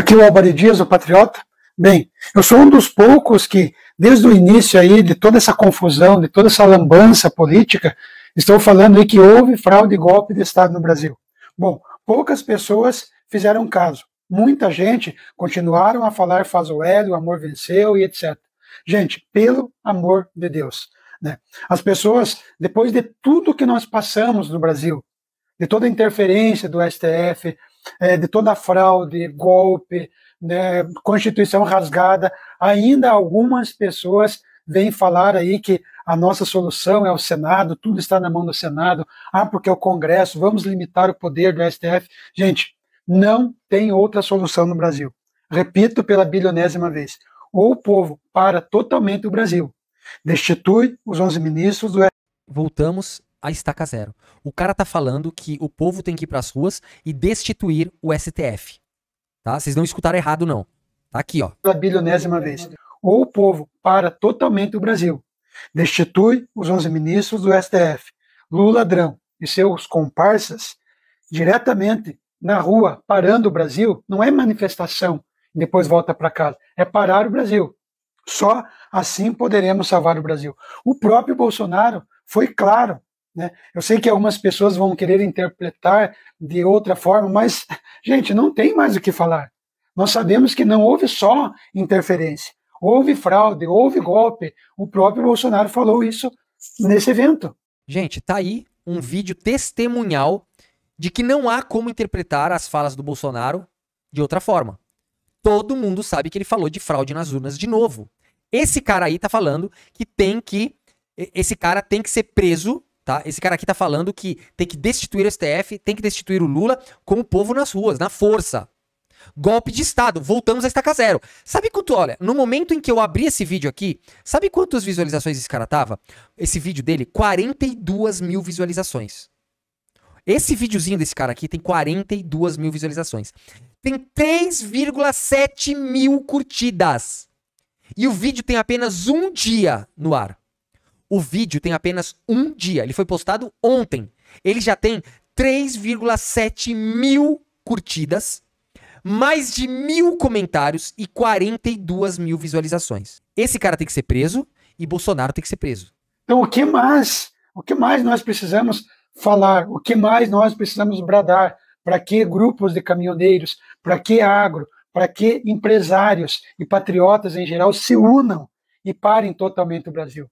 Aqui o Álvaro Dias, o Patriota. Bem, eu sou um dos poucos que, desde o início aí, de toda essa confusão, de toda essa lambança política, estou falando aí que houve fraude e golpe de Estado no Brasil. Bom, poucas pessoas fizeram caso. Muita gente continuaram a falar faz o hélio, o amor venceu e etc. Gente, pelo amor de Deus. Né? As pessoas, depois de tudo que nós passamos no Brasil, de toda a interferência do STF, é, de toda fraude, golpe, né, Constituição rasgada, ainda algumas pessoas vêm falar aí que a nossa solução é o Senado, tudo está na mão do Senado, ah, porque é o Congresso, vamos limitar o poder do STF. Gente, não tem outra solução no Brasil. Repito pela bilionésima vez: ou o povo para totalmente o Brasil, destitui os 11 ministros do Voltamos a estaca zero. O cara tá falando que o povo tem que ir para as ruas e destituir o STF. Tá? Vocês não escutaram errado, não. Tá aqui, ó. A bilionésima vez. Ou o povo para totalmente o Brasil. Destitui os 11 ministros do STF. Lula ladrão e seus comparsas diretamente na rua parando o Brasil não é manifestação e depois volta para casa. É parar o Brasil. Só assim poderemos salvar o Brasil. O próprio Bolsonaro foi claro né? Eu sei que algumas pessoas vão querer interpretar de outra forma, mas, gente, não tem mais o que falar. Nós sabemos que não houve só interferência, houve fraude, houve golpe. O próprio Bolsonaro falou isso nesse evento. Gente, tá aí um vídeo testemunhal de que não há como interpretar as falas do Bolsonaro de outra forma. Todo mundo sabe que ele falou de fraude nas urnas de novo. Esse cara aí tá falando que tem que esse cara tem que ser preso Tá? Esse cara aqui tá falando que tem que destituir o STF, tem que destituir o Lula com o povo nas ruas, na força. Golpe de Estado, voltamos a estaca zero. Sabe quanto, olha, no momento em que eu abri esse vídeo aqui, sabe quantas visualizações esse cara tava? Esse vídeo dele, 42 mil visualizações. Esse videozinho desse cara aqui tem 42 mil visualizações. Tem 3,7 mil curtidas. E o vídeo tem apenas um dia no ar. O vídeo tem apenas um dia. Ele foi postado ontem. Ele já tem 3,7 mil curtidas, mais de mil comentários e 42 mil visualizações. Esse cara tem que ser preso e Bolsonaro tem que ser preso. Então, o que mais? O que mais nós precisamos falar? O que mais nós precisamos bradar? Para que grupos de caminhoneiros? Para que agro? Para que empresários e patriotas em geral se unam e parem totalmente o Brasil?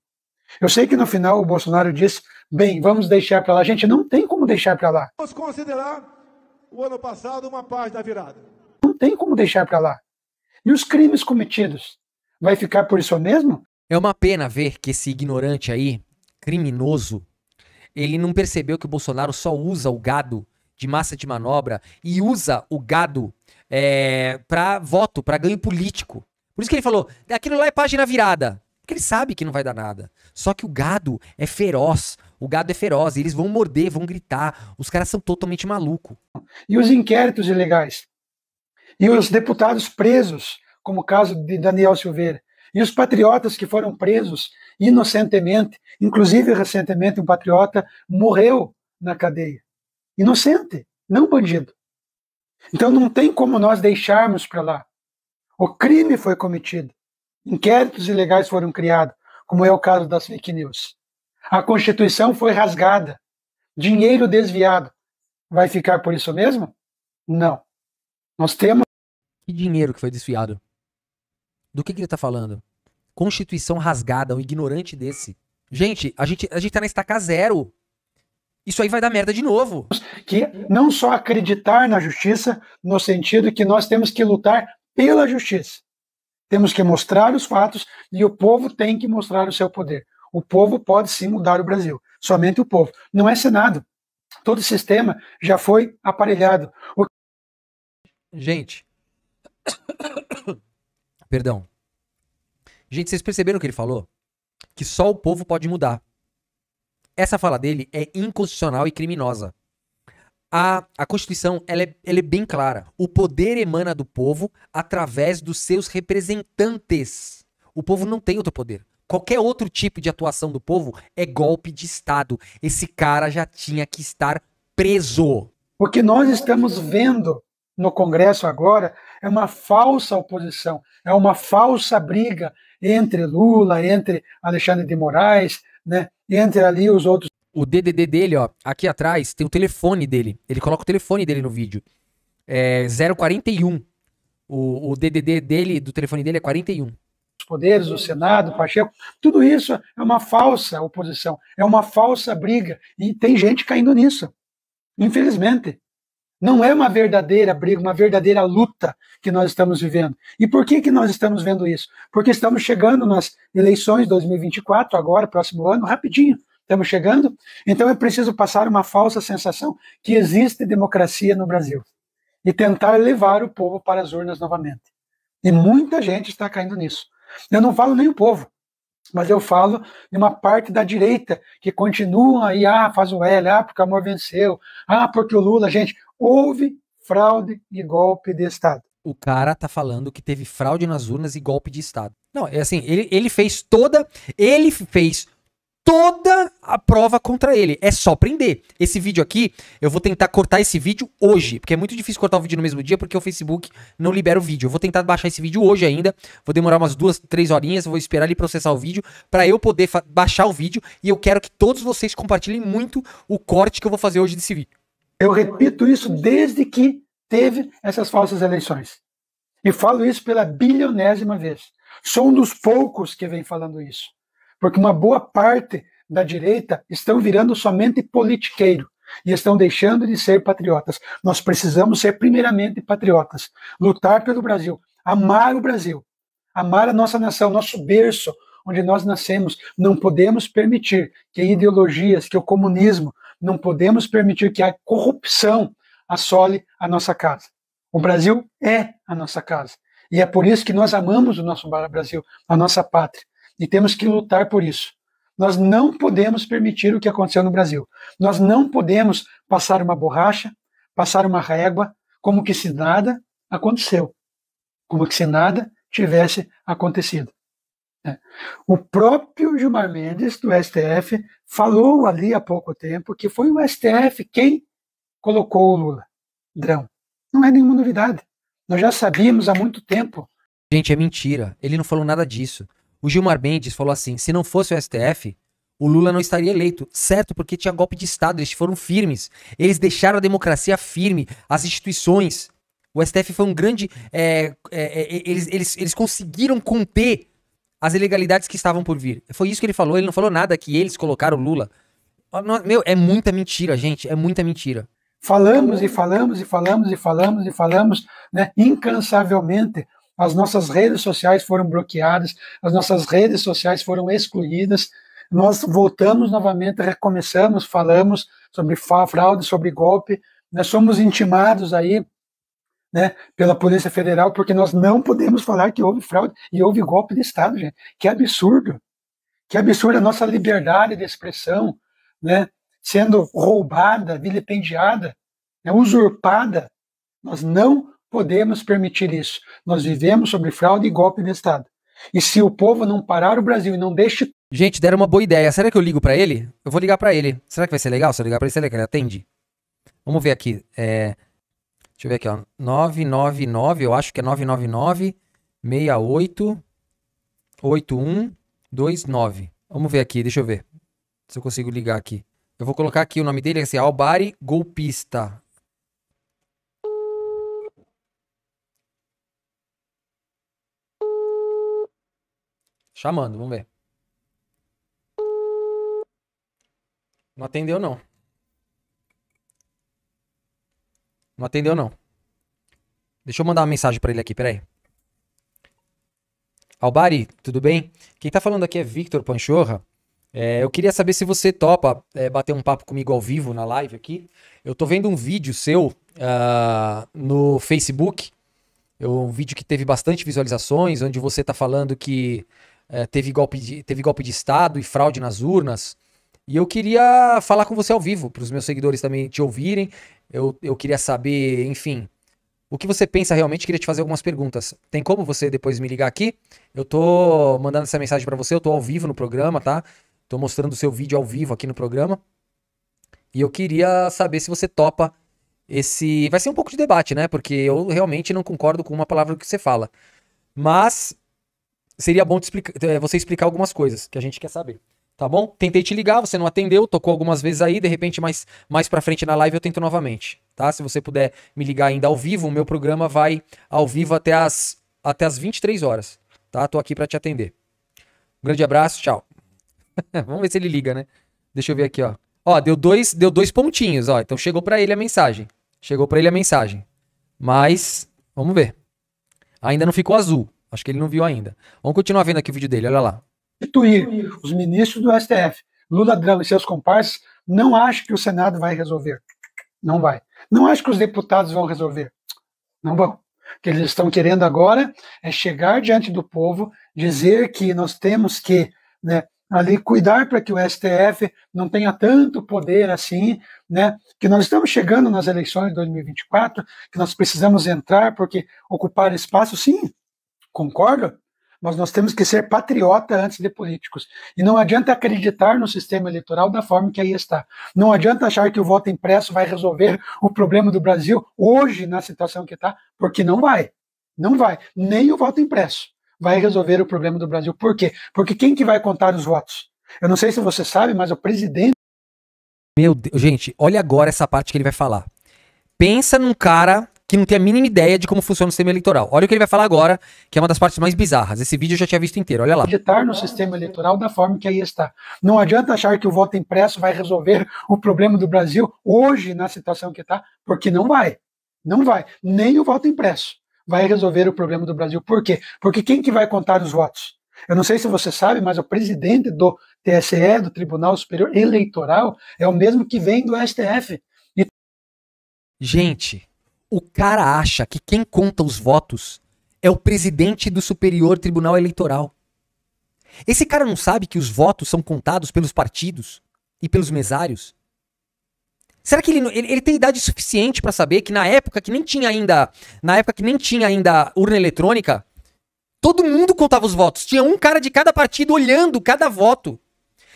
Eu sei que no final o Bolsonaro disse: bem, vamos deixar para lá. Gente, não tem como deixar para lá. Vamos considerar o ano passado uma página da virada. Não tem como deixar para lá. E os crimes cometidos? Vai ficar por isso mesmo? É uma pena ver que esse ignorante aí, criminoso, ele não percebeu que o Bolsonaro só usa o gado de massa de manobra e usa o gado é, eh, para voto, para ganho político. Por isso que ele falou: aquilo lá é página virada. Porque ele sabe que não vai dar nada. Só que o gado é feroz. O gado é feroz. eles vão morder, vão gritar. Os caras são totalmente maluco. E os inquéritos ilegais? E os deputados presos, como o caso de Daniel Silveira? E os patriotas que foram presos inocentemente? Inclusive, recentemente, um patriota morreu na cadeia. Inocente, não bandido. Então não tem como nós deixarmos para lá. O crime foi cometido. Inquéritos ilegais foram criados, como é o caso das fake news. A Constituição foi rasgada. Dinheiro desviado. Vai ficar por isso mesmo? Não. Nós temos. Que dinheiro que foi desviado? Do que, que ele está falando? Constituição rasgada, um ignorante desse. Gente, a gente, a gente tá na estaca zero. Isso aí vai dar merda de novo. Que não só acreditar na justiça, no sentido que nós temos que lutar pela justiça. Temos que mostrar os fatos e o povo tem que mostrar o seu poder. O povo pode sim mudar o Brasil, somente o povo. Não é Senado. Todo o sistema já foi aparelhado. O... Gente. Perdão. Gente, vocês perceberam o que ele falou? Que só o povo pode mudar. Essa fala dele é inconstitucional e criminosa a, a Constituição ela é, ela é bem clara. O poder emana do povo através dos seus representantes. O povo não tem outro poder. Qualquer outro tipo de atuação do povo é golpe de Estado. Esse cara já tinha que estar preso. O que nós estamos vendo no Congresso agora é uma falsa oposição, é uma falsa briga entre Lula, entre Alexandre de Moraes, né, entre ali os outros o DDD dele, ó, aqui atrás tem o telefone dele. Ele coloca o telefone dele no vídeo. É 041. O, o DDD dele, do telefone dele, é 41 os poderes, o Senado, o Pacheco, tudo isso é uma falsa oposição, é uma falsa briga. E tem gente caindo nisso, infelizmente. Não é uma verdadeira briga, uma verdadeira luta que nós estamos vivendo. E por que, que nós estamos vendo isso? Porque estamos chegando nas eleições 2024, agora, próximo ano, rapidinho. Estamos chegando? Então é preciso passar uma falsa sensação que existe democracia no Brasil e tentar levar o povo para as urnas novamente. E muita gente está caindo nisso. Eu não falo nem o povo, mas eu falo de uma parte da direita que continua aí, ah, faz o L, ah, porque o amor venceu, ah, porque o Lula, gente, houve fraude e golpe de Estado. O cara tá falando que teve fraude nas urnas e golpe de Estado. Não, é assim, ele, ele fez toda. Ele fez toda a prova contra ele. É só prender. Esse vídeo aqui, eu vou tentar cortar esse vídeo hoje, porque é muito difícil cortar o vídeo no mesmo dia, porque o Facebook não libera o vídeo. Eu vou tentar baixar esse vídeo hoje ainda. Vou demorar umas duas, três horinhas. Vou esperar ele processar o vídeo para eu poder baixar o vídeo. E eu quero que todos vocês compartilhem muito o corte que eu vou fazer hoje desse vídeo. Eu repito isso desde que teve essas falsas eleições. E falo isso pela bilionésima vez. Sou um dos poucos que vem falando isso porque uma boa parte da direita estão virando somente politiqueiro e estão deixando de ser patriotas. Nós precisamos ser primeiramente patriotas, lutar pelo Brasil, amar o Brasil, amar a nossa nação, nosso berço, onde nós nascemos. Não podemos permitir que ideologias, que o comunismo, não podemos permitir que a corrupção assole a nossa casa. O Brasil é a nossa casa. E é por isso que nós amamos o nosso Brasil, a nossa pátria e temos que lutar por isso. Nós não podemos permitir o que aconteceu no Brasil. Nós não podemos passar uma borracha, passar uma régua, como que se nada aconteceu, como que se nada tivesse acontecido. Né? O próprio Gilmar Mendes, do STF, falou ali há pouco tempo que foi o STF quem colocou o Lula. Drão. Não é nenhuma novidade. Nós já sabíamos há muito tempo. Gente, é mentira. Ele não falou nada disso. O Gilmar Mendes falou assim: se não fosse o STF, o Lula não estaria eleito. Certo, porque tinha golpe de Estado, eles foram firmes. Eles deixaram a democracia firme, as instituições. O STF foi um grande. É, é, é eles, eles, eles conseguiram conter as ilegalidades que estavam por vir. Foi isso que ele falou, ele não falou nada que eles colocaram o Lula. Meu, é muita mentira, gente, é muita mentira. Falamos e falamos e falamos e falamos e falamos, né, incansavelmente as nossas redes sociais foram bloqueadas, as nossas redes sociais foram excluídas. Nós voltamos novamente, recomeçamos, falamos sobre fraude, sobre golpe. Nós né? somos intimados aí né, pela Polícia Federal, porque nós não podemos falar que houve fraude e houve golpe de Estado, gente. Que absurdo! Que absurdo a nossa liberdade de expressão né, sendo roubada, vilipendiada, né, usurpada. Nós não podemos permitir isso. Nós vivemos sobre fraude e golpe de Estado. E se o povo não parar o Brasil e não deixe. Gente, deram uma boa ideia. Será que eu ligo para ele? Eu vou ligar para ele. Será que vai ser legal se eu ligar para ele? Será que ele atende? Vamos ver aqui. É... Deixa eu ver aqui, ó. 999, eu acho que é 999 688129 Vamos ver aqui, deixa eu ver se eu consigo ligar aqui. Eu vou colocar aqui o nome dele, é assim, Albari Golpista. Chamando, vamos ver. Não atendeu, não. Não atendeu, não. Deixa eu mandar uma mensagem para ele aqui, peraí. Albari, tudo bem? Quem tá falando aqui é Victor Panchorra. É, eu queria saber se você topa é, bater um papo comigo ao vivo na live aqui. Eu tô vendo um vídeo seu uh, no Facebook. É um vídeo que teve bastante visualizações, onde você tá falando que é, teve, golpe de, teve golpe de Estado e fraude nas urnas. E eu queria falar com você ao vivo, para os meus seguidores também te ouvirem. Eu, eu queria saber, enfim, o que você pensa realmente. Queria te fazer algumas perguntas. Tem como você depois me ligar aqui? Eu tô mandando essa mensagem para você, eu tô ao vivo no programa, tá? Tô mostrando o seu vídeo ao vivo aqui no programa. E eu queria saber se você topa esse. Vai ser um pouco de debate, né? Porque eu realmente não concordo com uma palavra que você fala. Mas seria bom explica eh, você explicar algumas coisas que a gente quer saber. Tá bom? Tentei te ligar, você não atendeu, tocou algumas vezes aí, de repente mais, mais pra frente na live eu tento novamente, tá? Se você puder me ligar ainda ao vivo, o meu programa vai ao vivo até as, até as 23 horas, tá? Tô aqui para te atender. Um grande abraço, tchau. Vamos ver se ele liga, né? Deixa eu ver aqui, ó. Ó, deu dois, deu dois pontinhos, ó. Então chegou para ele a mensagem. Chegou para ele a mensagem. Mas, vamos ver. Ainda não ficou azul. Acho que ele não viu ainda. Vamos continuar vendo aqui o vídeo dele, olha lá. Instituir os ministros do STF. Lula Drama e seus comparsas não acham que o Senado vai resolver. Não vai. Não acho que os deputados vão resolver. Não vão. O que eles estão querendo agora é chegar diante do povo, dizer que nós temos que né, ali cuidar para que o STF não tenha tanto poder assim, né? Que nós estamos chegando nas eleições de 2024, que nós precisamos entrar porque ocupar espaço, sim, Concordo, Mas nós temos que ser patriota antes de políticos. E não adianta acreditar no sistema eleitoral da forma que aí está. Não adianta achar que o voto impresso vai resolver o problema do Brasil hoje, na situação que está, porque não vai. Não vai. Nem o voto impresso vai resolver o problema do Brasil. Por quê? Porque quem que vai contar os votos? Eu não sei se você sabe, mas o presidente. Meu Deus, gente, olha agora essa parte que ele vai falar. Pensa num cara que não tem a mínima ideia de como funciona o sistema eleitoral. Olha o que ele vai falar agora, que é uma das partes mais bizarras. Esse vídeo eu já tinha visto inteiro, olha lá. Acreditar no sistema eleitoral da forma que aí está. Não adianta achar que o voto impresso vai resolver o problema do Brasil hoje, na situação que está, porque não vai. Não vai. Nem o voto impresso vai resolver o problema do Brasil. Por quê? Porque quem que vai contar os votos? Eu não sei se você sabe, mas o presidente do TSE, do Tribunal Superior Eleitoral, é o mesmo que vem do STF. E... Gente, o cara acha que quem conta os votos é o presidente do Superior Tribunal Eleitoral. Esse cara não sabe que os votos são contados pelos partidos e pelos mesários? Será que ele, ele, ele tem idade suficiente para saber que na época que nem tinha ainda, na época que nem tinha ainda urna eletrônica, todo mundo contava os votos. Tinha um cara de cada partido olhando cada voto.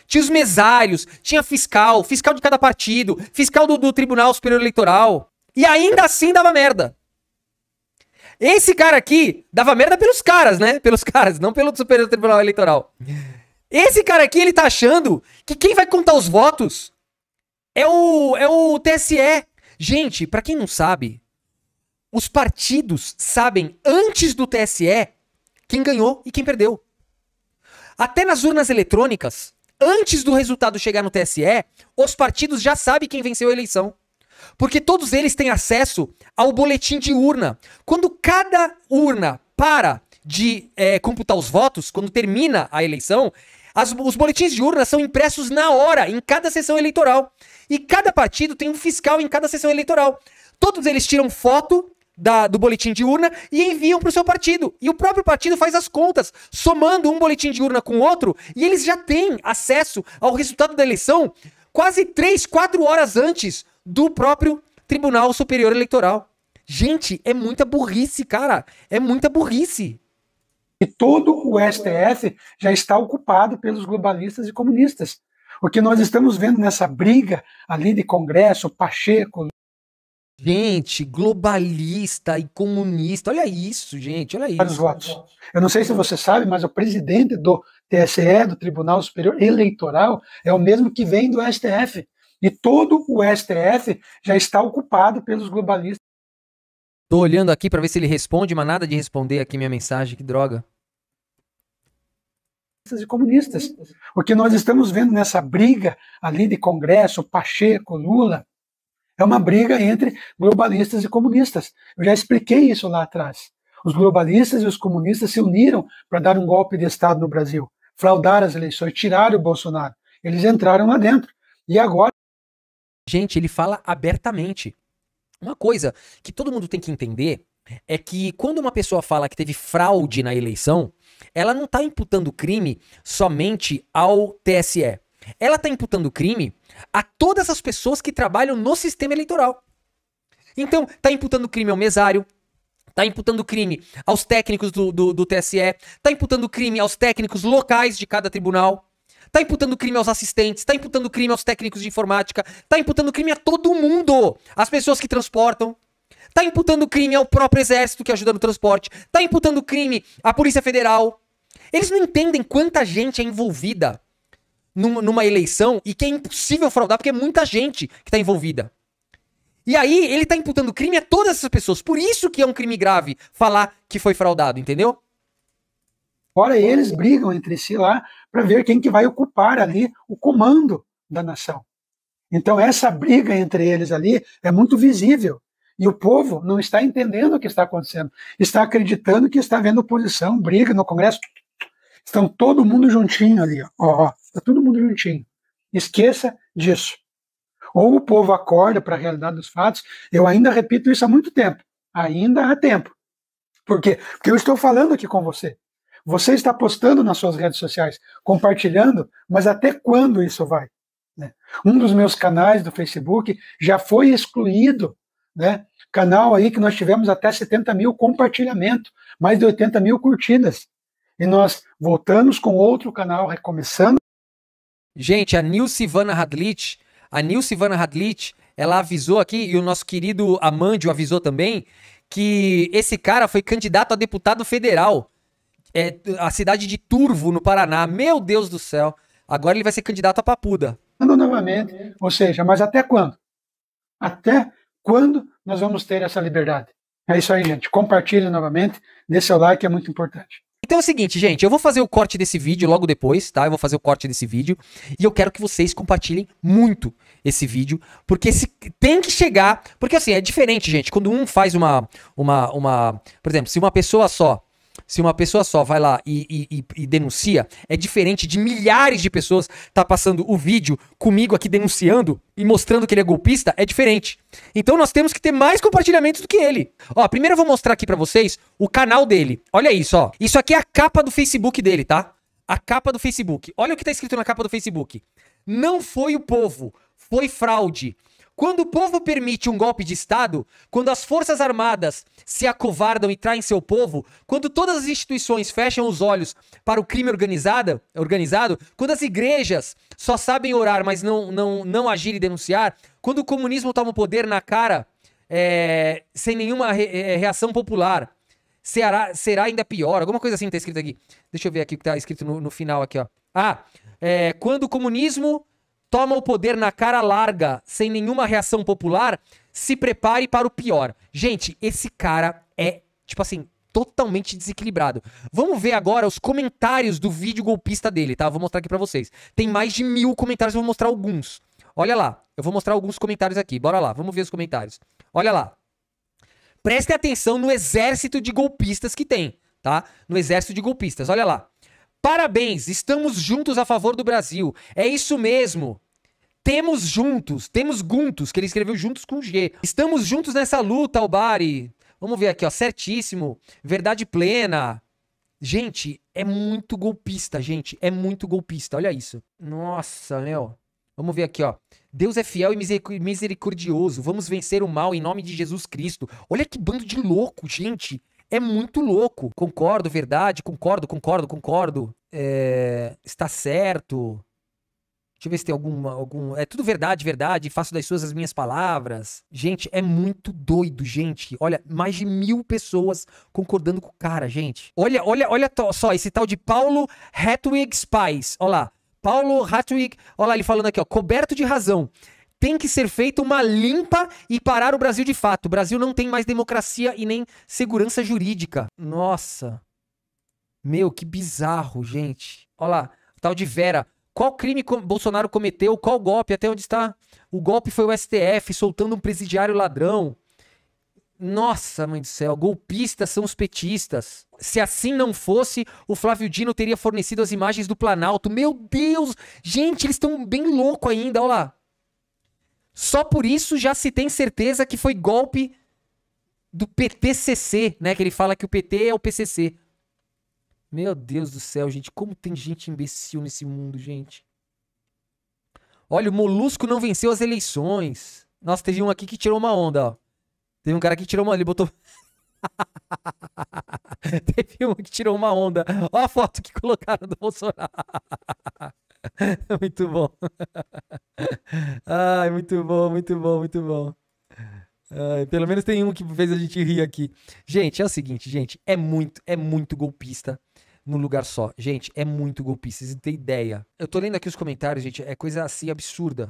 Tinha os mesários, tinha fiscal, fiscal de cada partido, fiscal do, do Tribunal Superior Eleitoral. E ainda assim dava merda. Esse cara aqui dava merda pelos caras, né? Pelos caras, não pelo Superior Tribunal Eleitoral. Esse cara aqui, ele tá achando que quem vai contar os votos é o, é o TSE. Gente, para quem não sabe, os partidos sabem antes do TSE quem ganhou e quem perdeu. Até nas urnas eletrônicas, antes do resultado chegar no TSE, os partidos já sabem quem venceu a eleição. Porque todos eles têm acesso ao boletim de urna. Quando cada urna para de é, computar os votos, quando termina a eleição, as, os boletins de urna são impressos na hora, em cada sessão eleitoral. E cada partido tem um fiscal em cada sessão eleitoral. Todos eles tiram foto da, do boletim de urna e enviam para o seu partido. E o próprio partido faz as contas, somando um boletim de urna com outro, e eles já têm acesso ao resultado da eleição quase três, quatro horas antes do próprio Tribunal Superior Eleitoral. Gente, é muita burrice, cara. É muita burrice. E todo o STF já está ocupado pelos globalistas e comunistas. O que nós estamos vendo nessa briga ali de Congresso, Pacheco. Gente, globalista e comunista. Olha isso, gente, olha isso. Votos. Eu não sei se você sabe, mas o presidente do TSE, do Tribunal Superior Eleitoral, é o mesmo que vem do STF. E todo o STF já está ocupado pelos globalistas. Tô olhando aqui para ver se ele responde, mas nada de responder aqui minha mensagem, que droga. E comunistas. O que nós estamos vendo nessa briga ali de Congresso, Pacheco, Lula, é uma briga entre globalistas e comunistas. Eu já expliquei isso lá atrás. Os globalistas e os comunistas se uniram para dar um golpe de Estado no Brasil, fraudar as eleições, tirar o Bolsonaro. Eles entraram lá dentro. E agora Gente, ele fala abertamente. Uma coisa que todo mundo tem que entender é que quando uma pessoa fala que teve fraude na eleição, ela não está imputando crime somente ao TSE. Ela está imputando crime a todas as pessoas que trabalham no sistema eleitoral. Então, está imputando crime ao mesário, está imputando crime aos técnicos do, do, do TSE, está imputando crime aos técnicos locais de cada tribunal, tá imputando crime aos assistentes, tá imputando crime aos técnicos de informática, tá imputando crime a todo mundo, As pessoas que transportam. Tá imputando crime ao próprio exército que ajuda no transporte, tá imputando crime à Polícia Federal. Eles não entendem quanta gente é envolvida numa, numa eleição e que é impossível fraudar porque é muita gente que tá envolvida. E aí ele tá imputando crime a todas essas pessoas. Por isso que é um crime grave falar que foi fraudado, entendeu? Ora, eles brigam entre si lá para ver quem que vai ocupar ali o comando da nação. Então essa briga entre eles ali é muito visível. E o povo não está entendendo o que está acontecendo. Está acreditando que está vendo oposição, briga no Congresso. Estão todo mundo juntinho ali. Ó, ó, está todo mundo juntinho. Esqueça disso. Ou o povo acorda para a realidade dos fatos. Eu ainda repito isso há muito tempo. Ainda há tempo. Por quê? Porque eu estou falando aqui com você. Você está postando nas suas redes sociais, compartilhando, mas até quando isso vai? Né? Um dos meus canais do Facebook já foi excluído, né? Canal aí que nós tivemos até 70 mil compartilhamentos, mais de 80 mil curtidas. E nós voltamos com outro canal recomeçando. Gente, a Nilcivana Ivana a Nilcivana Ivana ela avisou aqui, e o nosso querido Amandio avisou também, que esse cara foi candidato a deputado federal. É, a cidade de Turvo, no Paraná. Meu Deus do céu. Agora ele vai ser candidato a Papuda. Novamente, ou seja, mas até quando? Até quando nós vamos ter essa liberdade? É isso aí, gente. Compartilhe novamente, dê seu like, é muito importante. Então é o seguinte, gente, eu vou fazer o corte desse vídeo logo depois, tá? Eu vou fazer o corte desse vídeo e eu quero que vocês compartilhem muito esse vídeo, porque se tem que chegar, porque assim, é diferente, gente, quando um faz uma uma uma, por exemplo, se uma pessoa só se uma pessoa só vai lá e, e, e, denuncia, é diferente de milhares de pessoas tá passando o vídeo comigo aqui denunciando e mostrando que ele é golpista, é diferente. Então nós temos que ter mais compartilhamentos do que ele. Ó, primeiro eu vou mostrar aqui para vocês o canal dele. Olha isso, ó. Isso aqui é a capa do Facebook dele, tá? A capa do Facebook. Olha o que tá escrito na capa do Facebook. Não foi o povo, foi fraude. Quando o povo permite um golpe de Estado, quando as forças armadas se acovardam e traem seu povo, quando todas as instituições fecham os olhos para o crime organizado, organizado quando as igrejas só sabem orar, mas não, não, não agir e denunciar, quando o comunismo toma o poder na cara é, sem nenhuma re, é, reação popular, será, será ainda pior. Alguma coisa assim está escrito aqui. Deixa eu ver aqui o que está escrito no, no final aqui, ó. Ah, é, quando o comunismo toma o poder na cara larga, sem nenhuma reação popular, se prepare para o pior. Gente, esse cara é, tipo assim, totalmente desequilibrado. Vamos ver agora os comentários do vídeo golpista dele, tá? Vou mostrar aqui pra vocês. Tem mais de mil comentários, eu vou mostrar alguns. Olha lá, eu vou mostrar alguns comentários aqui. Bora lá, vamos ver os comentários. Olha lá. Prestem atenção no exército de golpistas que tem, tá? No exército de golpistas, olha lá. Parabéns, estamos juntos a favor do Brasil. É isso mesmo. Temos juntos, temos juntos, que ele escreveu juntos com G. Estamos juntos nessa luta, Albari. Vamos ver aqui, ó, certíssimo, verdade plena. Gente, é muito golpista, gente, é muito golpista, olha isso. Nossa, Léo. Né, Vamos ver aqui, ó. Deus é fiel e misericordioso. Vamos vencer o mal em nome de Jesus Cristo. Olha que bando de louco, gente é muito louco. Concordo, verdade, concordo, concordo, concordo. É, está certo. Deixa eu ver se tem alguma. Algum... É tudo verdade, verdade. Faço das suas as minhas palavras. Gente, é muito doido, gente. Olha, mais de mil pessoas concordando com o cara, gente. Olha, olha, olha só, esse tal de Paulo Hatwig Spies. Olha lá. Paulo Hatwig, olha lá ele falando aqui, ó, coberto de razão. Tem que ser feita uma limpa e parar o Brasil de fato. O Brasil não tem mais democracia e nem segurança jurídica. Nossa. Meu, que bizarro, gente. Olha lá, tal de Vera. Qual crime Bolsonaro cometeu? Qual golpe? Até onde está? O golpe foi o STF soltando um presidiário ladrão. Nossa, mãe do céu, golpistas são os petistas. Se assim não fosse, o Flávio Dino teria fornecido as imagens do Planalto. Meu Deus! Gente, eles estão bem louco ainda, olha lá. Só por isso já se tem certeza que foi golpe do PTCC, né? Que ele fala que o PT é o PCC. Meu Deus do céu, gente, como tem gente imbecil nesse mundo, gente. Olha, o Molusco não venceu as eleições. Nossa, teve um aqui que tirou uma onda, ó. Teve um cara que tirou uma, ele botou Teve um que tirou uma onda. Ó a foto que colocaram do Bolsonaro. muito bom. Ai, muito bom, muito bom, muito bom. Ai, pelo menos tem um que fez a gente rir aqui. Gente, é o seguinte, gente, é muito, é muito golpista num lugar só. Gente, é muito golpista, vocês não têm ideia. Eu tô lendo aqui os comentários, gente, é coisa assim absurda.